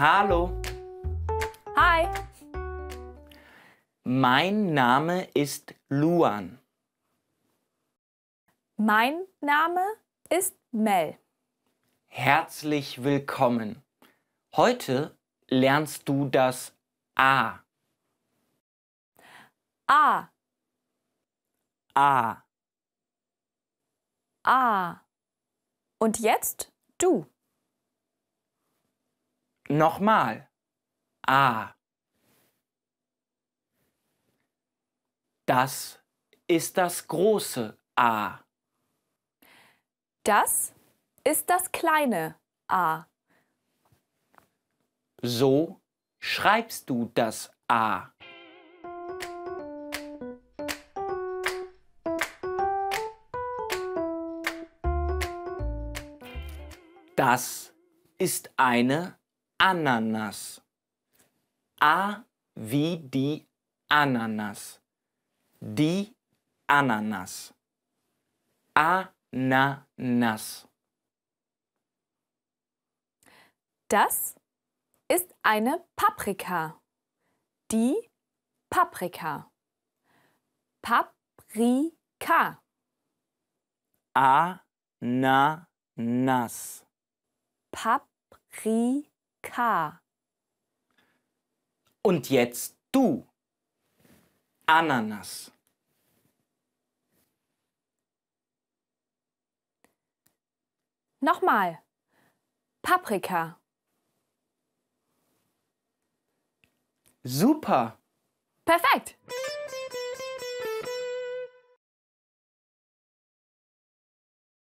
Hallo. Hi. Mein Name ist Luan. Mein Name ist Mel. Herzlich willkommen. Heute lernst du das A. A. A. A. Und jetzt du. Nochmal. A. Das ist das große A. Das ist das kleine A. So schreibst du das A. Das ist eine Ananas. A wie die Ananas. Die Ananas. Ananas. Das ist eine Paprika. Die Paprika. Paprika. Ananas. Paprika. K. Und jetzt du. Ananas. Nochmal. Paprika. Super. Perfekt.